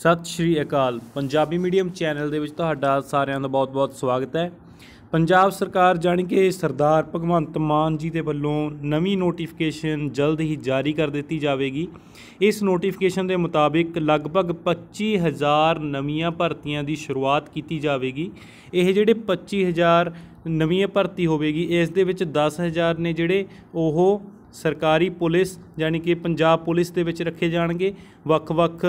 ਸਤਿ ਸ਼੍ਰੀ ਅਕਾਲ ਪੰਜਾਬੀ ਮੀਡੀਅਮ ਚੈਨਲ ਦੇ ਵਿੱਚ ਤੁਹਾਡਾ ਸਾਰਿਆਂ ਦਾ ਬਹੁਤ-ਬਹੁਤ ਸਵਾਗਤ ਹੈ ਪੰਜਾਬ ਸਰਕਾਰ ਜਾਣ ਕੇ ਸਰਦਾਰ ਭਗਵੰਤ ਮਾਨ ਜੀ ਦੇ ਵੱਲੋਂ ਨਵੀਂ ਨੋਟੀਫਿਕੇਸ਼ਨ ਜਲਦ ਹੀ ਜਾਰੀ ਕਰ ਦਿੱਤੀ ਜਾਵੇਗੀ ਇਸ ਨੋਟੀਫਿਕੇਸ਼ਨ ਦੇ ਮੁਤਾਬਿਕ ਲਗਭਗ 25000 ਨਵੀਆਂ ਭਰਤੀਆਂ ਦੀ ਸ਼ੁਰੂਆਤ ਕੀਤੀ ਜਾਵੇਗੀ ਇਹ ਜਿਹੜੇ 25000 ਨਵੀਆਂ ਭਰਤੀ ਹੋਵੇਗੀ ਇਸ ਦੇ ਵਿੱਚ 10000 ਨੇ ਜਿਹੜੇ ਉਹ ਸਰਕਾਰੀ ਪੁਲਿਸ ਯਾਨੀ ਕਿ ਪੰਜਾਬ ਪੁਲਿਸ ਦੇ ਵਿੱਚ ਰੱਖੇ ਜਾਣਗੇ ਵੱਖ-ਵੱਖ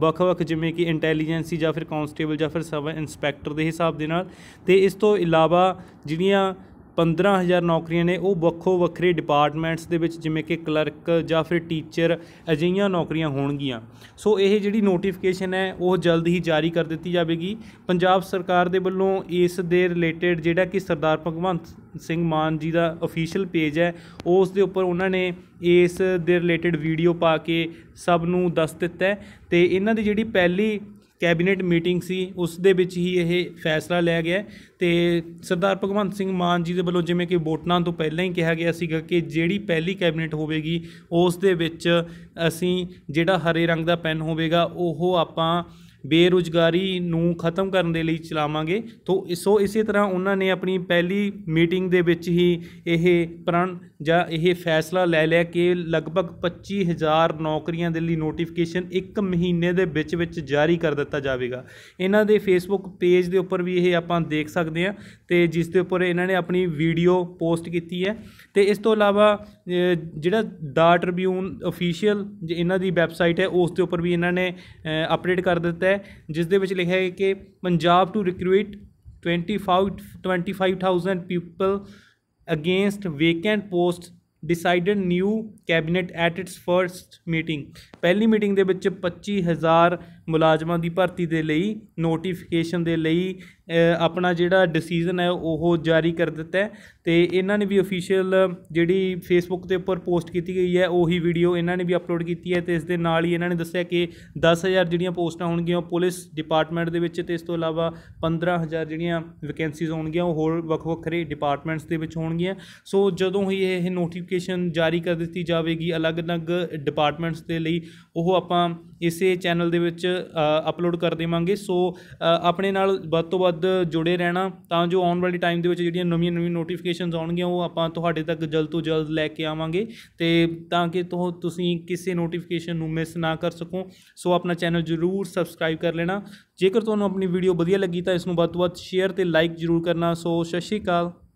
ਵੱਖ-ਵੱਖ ਜਿਵੇਂ ਕਿ ਇੰਟੈਲੀਜੈਂਸੀ ਜਾਂ ਫਿਰ ਕਾਂਸਟੇਬਲ ਜਾਂ ਫਿਰ ਸਬ ਇੰਸਪੈਕਟਰ ਦੇ ਹਿਸਾਬ ਦੇ ਨਾਲ ਤੇ ਇਸ ਤੋਂ ਇਲਾਵਾ ਜਿਹੜੀਆਂ 15000 ਨੌਕਰੀਆਂ ਨੇ ਉਹ ਵੱਖੋ ਵੱਖਰੇ ਡਿਪਾਰਟਮੈਂਟਸ ਦੇ ਵਿੱਚ ਜਿਵੇਂ ਕਿ ਕਲਰਕ ਜਾਂ ਫਿਰ ਟੀਚਰ ਅਜਿਹੀਆਂ ਨੌਕਰੀਆਂ ਹੋਣਗੀਆਂ ਸੋ ਇਹ ਜਿਹੜੀ ਨੋਟੀਫਿਕੇਸ਼ਨ ਹੈ ਉਹ ਜਲਦ ਹੀ ਜਾਰੀ ਕਰ ਦਿੱਤੀ ਜਾਵੇਗੀ ਪੰਜਾਬ ਸਰਕਾਰ ਦੇ ਵੱਲੋਂ ਇਸ ਦੇ ਰਿਲੇਟਡ ਜਿਹੜਾ ਕਿ ਸਰਦਾਰ ਭਗਵੰਤ ਸਿੰਘ ਮਾਨ ਜੀ ਦਾ ਅਫੀਸ਼ੀਅਲ ਪੇਜ ਹੈ ਉਸ ਦੇ ਉੱਪਰ ਉਹਨਾਂ ਨੇ ਇਸ ਦੇ ਰਿਲੇਟਡ ਵੀਡੀਓ ਪਾ ਕੇ ਸਭ ਨੂੰ ਦੱਸ ਦਿੱਤਾ ਤੇ ਇਹਨਾਂ ਦੀ ਜਿਹੜੀ ਪਹਿਲੀ ਕੈਬਨਿਟ ਮੀਟਿੰਗ ਸੀ ਉਸ ਦੇ ਵਿੱਚ ਹੀ ਇਹ ਫੈਸਲਾ ਲਿਆ ਗਿਆ ਤੇ ਸਰਦਾਰ ਭਗਵੰਤ ਸਿੰਘ ਮਾਨ ਜੀ ਦੇ ਵੱਲੋਂ ਜਿਵੇਂ ਕਿ ਵੋਟਾਂ ਤੋਂ ਪਹਿਲਾਂ ਹੀ ਕਿਹਾ ਗਿਆ ਸੀਗਾ ਕਿ ਜਿਹੜੀ ਪਹਿਲੀ ਕੈਬਨਿਟ ਹੋਵੇਗੀ ਉਸ ਦੇ ਵਿੱਚ ਅਸੀਂ ਜਿਹੜਾ ਹਰੇ ਰੰਗ ਦਾ ਪੈਨ ਹੋਵੇਗਾ ਉਹ ਆਪਾਂ ਬੇਰੁਜ਼ਗਾਰੀ ਨੂੰ ਖਤਮ ਕਰਨ ਦੇ ਲਈ ਚਲਾਵਾਂਗੇ ਤੋਂ ਇਸੋ ਇਸੇ ਤਰ੍ਹਾਂ ਉਹਨਾਂ ਨੇ ਆਪਣੀ ਪਹਿਲੀ ਮੀਟਿੰਗ ਦੇ ਵਿੱਚ ਹੀ ਇਹ ਪ੍ਰਣ ਜਾਂ ਇਹ ਫੈਸਲਾ ਲੈ ਲਿਆ ਕਿ ਲਗਭਗ 25000 ਨੌਕਰੀਆਂ ਦੇ ਲਈ ਨੋਟੀਫਿਕੇਸ਼ਨ 1 ਮਹੀਨੇ ਦੇ ਵਿੱਚ ਵਿੱਚ ਜਾਰੀ ਕਰ ਦਿੱਤਾ ਜਾਵੇਗਾ ਇਹਨਾਂ ਦੇ ਫੇਸਬੁੱਕ ਪੇਜ ਦੇ ਉੱਪਰ ਵੀ ਇਹ ਆਪਾਂ ਦੇਖ ਸਕਦੇ ਹਾਂ ਤੇ ਜਿਸ ਦੇ ਉੱਪਰ ਇਹਨਾਂ ਨੇ ਆਪਣੀ ਵੀਡੀਓ ਪੋਸਟ ਕੀਤੀ ਹੈ ਤੇ ਇਸ ਤੋਂ ਇਲਾਵਾ ਜਿਹੜਾ ਦਾ ਟ੍ਰਿਬਿਊਨ ਅਫੀਸ਼ੀਅਲ ਇਹਨਾਂ ਦੀ ਵੈਬਸਾਈਟ ਹੈ ਉਸ ਦੇ ਉੱਪਰ ਵੀ ਇਹਨਾਂ ਨੇ ਅਪਡੇਟ ਕਰ ਦਿੱਤਾ ਹੈ ਜਿਸ ਦੇ ਵਿੱਚ ਲਿਖਿਆ ਹੈ ਕਿ Punjab to recruit 25 25000 people against vacant post decided new cabinet at its first meeting ਪਹਿਲੀ ਮੀਟਿੰਗ ਦੇ ਵਿੱਚ 25000 ਮੁਲਾਜ਼ਮਾਂ ਦੀ ਭਰਤੀ ਦੇ ਲਈ ਨੋਟੀਫਿਕੇਸ਼ਨ ਦੇ ਲਈ ਆਪਣਾ ਜਿਹੜਾ ਡਿਸੀਜਨ ਹੈ ਉਹ ਜਾਰੀ ਕਰ ਦਿੱਤਾ ਹੈ ਤੇ ਇਹਨਾਂ ਨੇ ਵੀ ਅਫੀਸ਼ੀਅਲ ਜਿਹੜੀ ਫੇਸਬੁੱਕ ਤੇ ਉੱਪਰ ਪੋਸਟ ਕੀਤੀ ਗਈ ਹੈ ਉਹੀ ਵੀਡੀਓ ਇਹਨਾਂ ਨੇ ਵੀ ਅਪਲੋਡ ਕੀਤੀ ਹੈ ਤੇ ਇਸ ਦੇ ਨਾਲ ਹੀ ਇਹਨਾਂ ਨੇ ਦੱਸਿਆ ਕਿ 10000 ਜਿਹੜੀਆਂ ਪੋਸਟਾਂ ਹੋਣਗੀਆਂ ਉਹ ਪੁਲਿਸ ਡਿਪਾਰਟਮੈਂਟ ਦੇ ਵਿੱਚ ਤੇ ਇਸ ਤੋਂ ਇਲਾਵਾ 15000 ਜਿਹੜੀਆਂ ਵੈਕੈਂਸੀਜ਼ ਹੋਣਗੀਆਂ ਉਹ ਹੋਰ ਵੱਖ-ਵੱਖਰੇ ਡਿਪਾਰਟਮੈਂਟਸ ਦੇ ਵਿੱਚ ਹੋਣਗੀਆਂ ਸੋ ਜਦੋਂ ਹੀ ਇਹ ਨੋਟੀਫਿਕੇਸ਼ਨ ਜਾਰੀ ਕਰ ਦਿੱਤੀ ਜਾਵੇਗੀ ਅਲੱਗ-ਅਲੱਗ ਡਿਪਾਰਟਮੈਂਟਸ ਦੇ ਲਈ ਉਹ ਆਪਾਂ ਇਸੇ ਚੈਨਲ ਦੇ ਵਿੱਚ ਅਪਲੋਡ ਕਰ ਦੇਵਾਂਗੇ ਸੋ ਆਪਣੇ ਨਾਲ ਵੱਧ ਤੋਂ ਵੱਧ ਵੱਧ ਜੁੜੇ ਰਹਿਣਾ ਤਾਂ ਜੋ ਆਉਣ ਵਾਲੇ ਟਾਈਮ ਦੇ ਵਿੱਚ ਜਿਹੜੀਆਂ ਨਵੀਆਂ ਨਵੀਆਂ ਨੋਟੀਫਿਕੇਸ਼ਨਸ ਆਉਣਗੀਆਂ ਉਹ ਆਪਾਂ ਤੁਹਾਡੇ ਤੱਕ ਜਲਦ ਤੋਂ ਜਲਦ ਲੈ ਕੇ ਆਵਾਂਗੇ ਤੇ ਤਾਂ ਕਿ ਤੁਸੀਂ ਕਿਸੇ ਨੋਟੀਫਿਕੇਸ਼ਨ ਨੂੰ ਮਿਸ ਨਾ ਕਰ ਸਕੋ ਸੋ ਆਪਣਾ ਚੈਨਲ ਜ਼ਰੂਰ ਸਬਸਕ੍ਰਾਈਬ ਕਰ ਲੈਣਾ ਜੇਕਰ ਤੁਹਾਨੂੰ ਆਪਣੀ ਵੀਡੀਓ ਵਧੀਆ ਲੱਗੀ ਤਾਂ ਇਸ ਨੂੰ ਵੱਧ ਤੋਂ ਵੱਧ ਸ਼ੇਅਰ ਤੇ ਲਾਈਕ ਜ਼ਰੂਰ ਕਰਨਾ ਸੋ ਸਤਿ ਸ਼੍ਰੀ ਅਕਾਲ